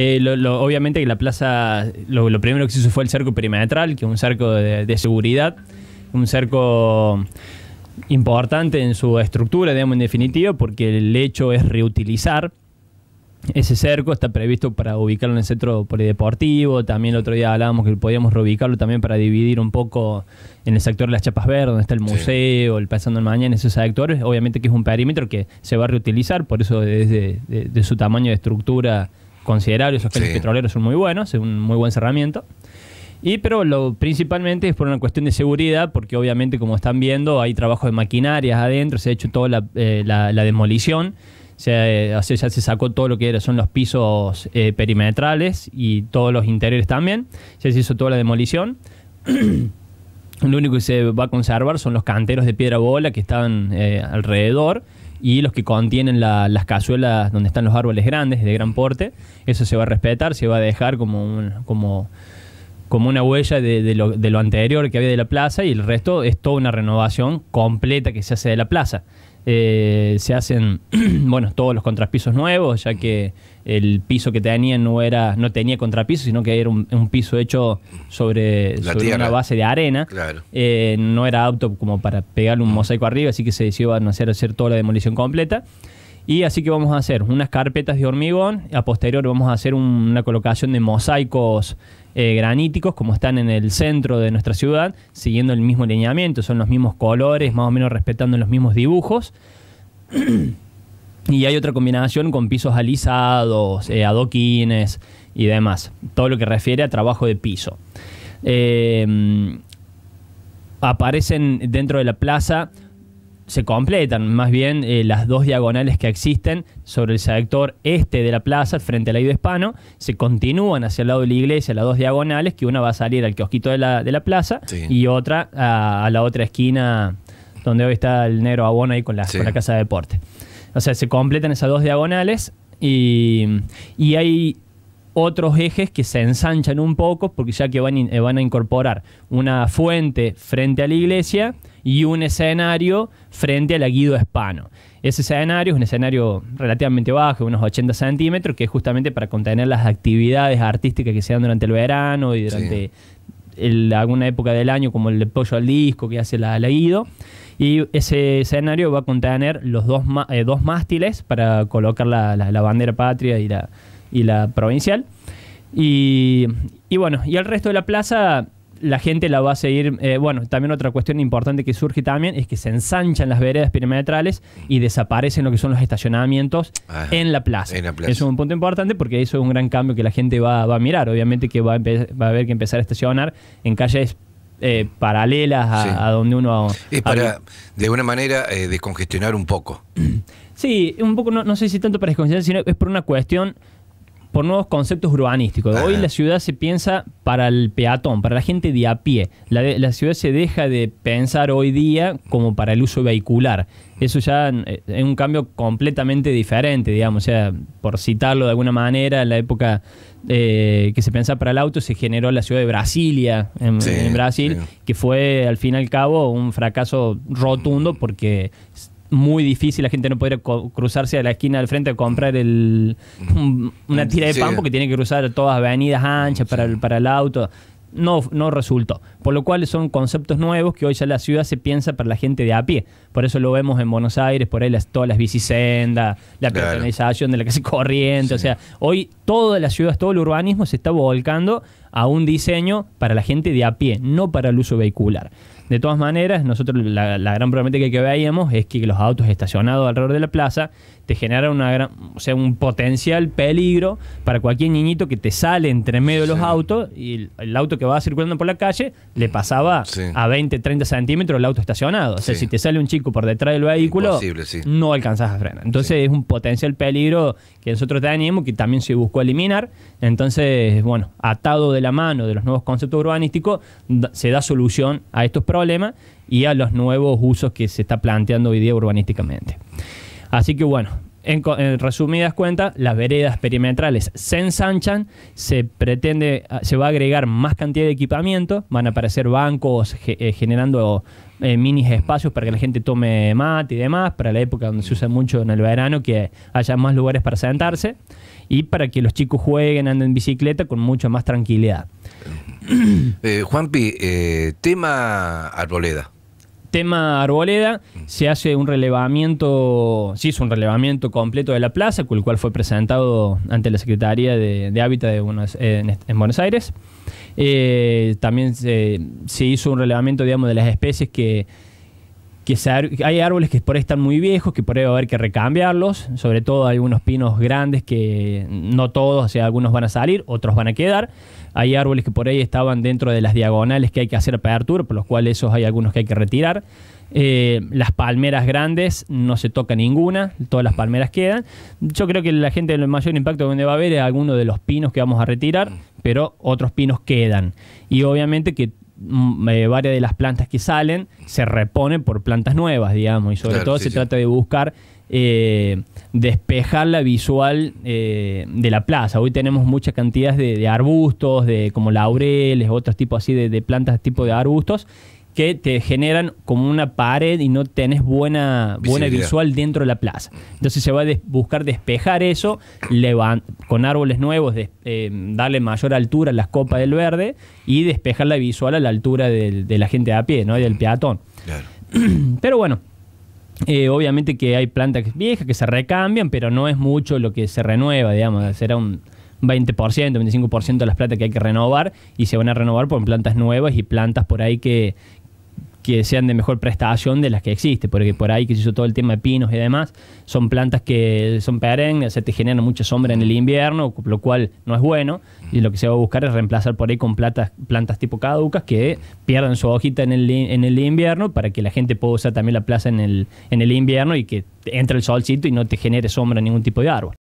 Eh, obviamente que la plaza, lo, primero que se hizo fue el cerco perimetral, que es un cerco de, seguridad, un cerco importante en su estructura, digamos, en definitiva, porque el hecho es reutilizar ese cerco está previsto para ubicarlo en el centro polideportivo. También el otro día hablábamos que podíamos reubicarlo también para dividir un poco en el sector de las chapas verdes, donde está el museo, el pasando el mañana, esos sectores. Obviamente que es un perímetro que se va a reutilizar, por eso desde su tamaño de estructura considerables, los petroleros son muy buenos, es un muy buen cerramiento. Y pero lo principalmente es por una cuestión de seguridad, porque obviamente como están viendo hay trabajo de maquinarias adentro, se ha hecho toda la, eh, la, demolición, se, sea, eh, ya se sacó todo lo que era, son los pisos eh, perimetrales y todos los interiores también, ya se hizo toda la demolición. lo único que se va a conservar son los canteros de piedra bola que están alrededor y los que contienen las cazuelas donde están los árboles grandes de gran porte, eso se va a respetar, se va a dejar como como, una huella de, lo, de, lo, anterior que había de la plaza y el resto es toda una renovación completa que se hace de la plaza. Eh, se hacen bueno, todos los contrapisos nuevos, ya que el piso que tenían no era no tenía contrapiso, sino que era un, piso hecho sobre, sobre una base de arena. Eh, no era apto como para pegar un mm. mosaico arriba, así que se decidió hacer, hacer toda la demolición completa. Y así que vamos a hacer unas carpetas de hormigón, a posterior vamos a hacer una colocación de mosaicos eh, graníticos como están en el centro de nuestra ciudad, siguiendo el mismo lineamiento, son los mismos colores, más o menos respetando los mismos dibujos. y hay otra combinación con pisos alisados, eh, adoquines y demás, todo lo que refiere a trabajo de piso. Eh, aparecen dentro de la plaza se completan más bien eh, las dos diagonales que existen sobre el sector este de la plaza frente al aire hispano, se continúan hacia el lado de la iglesia las dos diagonales, que una va a salir al kiosquito de la, de la plaza y otra a, la otra esquina donde hoy está el negro abono ahí con la, casa de deporte. O sea, se completan esas dos diagonales y, y hay otros ejes que se ensanchan un poco, porque ya que van, eh, van a incorporar una fuente frente a la iglesia y un escenario frente al aguido hispano. Ese escenario es un escenario relativamente bajo, unos 80 centímetros, que es justamente para contener las actividades artísticas que se dan durante el verano y durante alguna época del año, como el pollo al disco que hace la, aguido Y ese escenario va a contener los dos, eh, dos mástiles para colocar la bandera patria y la, y la provincial. Y, bueno, y al resto de la plaza la gente la va a seguir. Eh, bueno, también otra cuestión importante que surge también es que se ensanchan las veredas perimetrales y desaparecen lo que son los estacionamientos ah, en, la plaza. Eso es un punto importante porque eso es un gran cambio que la gente va, a mirar. Obviamente que va a, haber que empezar a estacionar en calles. Eh, paralelas a, a, donde uno... Es para, de alguna manera, eh, descongestionar un poco. Sí, un poco, no, no sé si tanto para descongestionar, sino es por una cuestión por nuevos conceptos urbanísticos. Ah. Hoy la ciudad se piensa para el peatón, para la gente de a pie. La, la ciudad se deja de pensar hoy día como para el uso vehicular. Eso ya eh, es un cambio completamente diferente, digamos. O sea, por citarlo de alguna manera, en la época eh, que se pensaba para el auto se generó la ciudad de Brasilia, en, Brasil, que fue al fin y al cabo un fracaso rotundo porque muy difícil, la gente no podría cruzarse a la esquina del frente a comprar el, una mm. tira de pan porque tiene que cruzar todas las avenidas anchas mm, para, el, para el auto. No, no resultó. Por lo cual son conceptos nuevos que hoy ya la ciudad se piensa para la gente de a pie. Por eso lo vemos en Buenos Aires, por ahí todas las bicisendas, la personalización de la casa corriente. O sea, hoy toda la ciudad, todo el urbanismo se está volcando a un diseño para la gente de a pie, no para el uso vehicular. De todas maneras, nosotros la, gran problemática que veíamos es que los autos estacionados alrededor de la plaza te generan una o sea, un potencial peligro para cualquier niñito que te sale entre medio de los autos y el, auto que va circulando por la calle le pasaba a 20, 30 centímetros el auto estacionado. O sea, si te sale un chico por detrás del vehículo, no alcanzas a frenar. Entonces es un potencial peligro que nosotros teníamos que también se buscó eliminar. Entonces, bueno, atado de la mano de los nuevos conceptos urbanísticos se da solución a estos problemas y a los nuevos usos que se está planteando hoy día urbanísticamente. Así que bueno, en, resumidas cuentas, las veredas perimetrales se ensanchan, se pretende, ah, se va a agregar más cantidad de equipamiento, van a aparecer bancos eh, generando eh, mini espacios para que la gente tome mate y demás, para la época donde se usa mucho en el verano, que haya más lugares para sentarse y para que los chicos jueguen, anden en bicicleta con mucha más tranquilidad. Eh, Juanpi, tema arboleda tema Arboleda, se hace un relevamiento, se hizo un relevamiento completo de la plaza, con el cual fue presentado ante la Secretaría de, Hábitat de Buenos, en, Buenos Aires. Eh, también se, se hizo un relevamiento, digamos, de las especies que hay árboles que por ahí están muy viejos, que por ahí va a haber que recambiarlos, sobre todo hay unos pinos grandes que no todos, o sea, algunos van a salir, otros van a quedar. Hay árboles que por ahí estaban dentro de las diagonales que hay que hacer apertura, por los cuales esos hay algunos que hay que retirar. Eh, las palmeras grandes no se toca ninguna, todas las palmeras quedan. Yo creo que la gente el mayor impacto donde va a haber es alguno de los pinos que vamos a retirar, pero otros pinos quedan. Y obviamente que Mm, eh, varias de las plantas que salen se reponen por plantas nuevas, digamos, y sobre todo se trata de buscar eh, despejar la visual eh, de la plaza. Hoy tenemos muchas cantidades de, arbustos, de como laureles, otros tipos así de, de plantas tipo de arbustos, que te generan como una pared y no tenés buena, buena visual dentro de la plaza. Entonces se va a buscar despejar eso, con árboles nuevos, em, darle mayor altura a las copas del verde y despejar la visual a la altura de la gente a pie, ¿no? del mm. peatón. Pero bueno, eh, obviamente que hay plantas viejas que se recambian, pero no es mucho lo que se renueva, digamos, será un 20%, 25% de las plantas que hay que renovar y se van a renovar por plantas nuevas y plantas por ahí que, que sean de mejor prestación de las que existen. porque por ahí que se hizo todo el tema de pinos y demás, son plantas que son perennes, se te genera mucha sombra en el invierno, lo cual no es bueno, y lo que se va a buscar es reemplazar por ahí con plantas, plantas tipo caducas que pierdan su hojita en el, en el invierno para que la gente pueda usar también la plaza en el, en el invierno y que entre el solcito y no te genere sombra ningún tipo de árbol.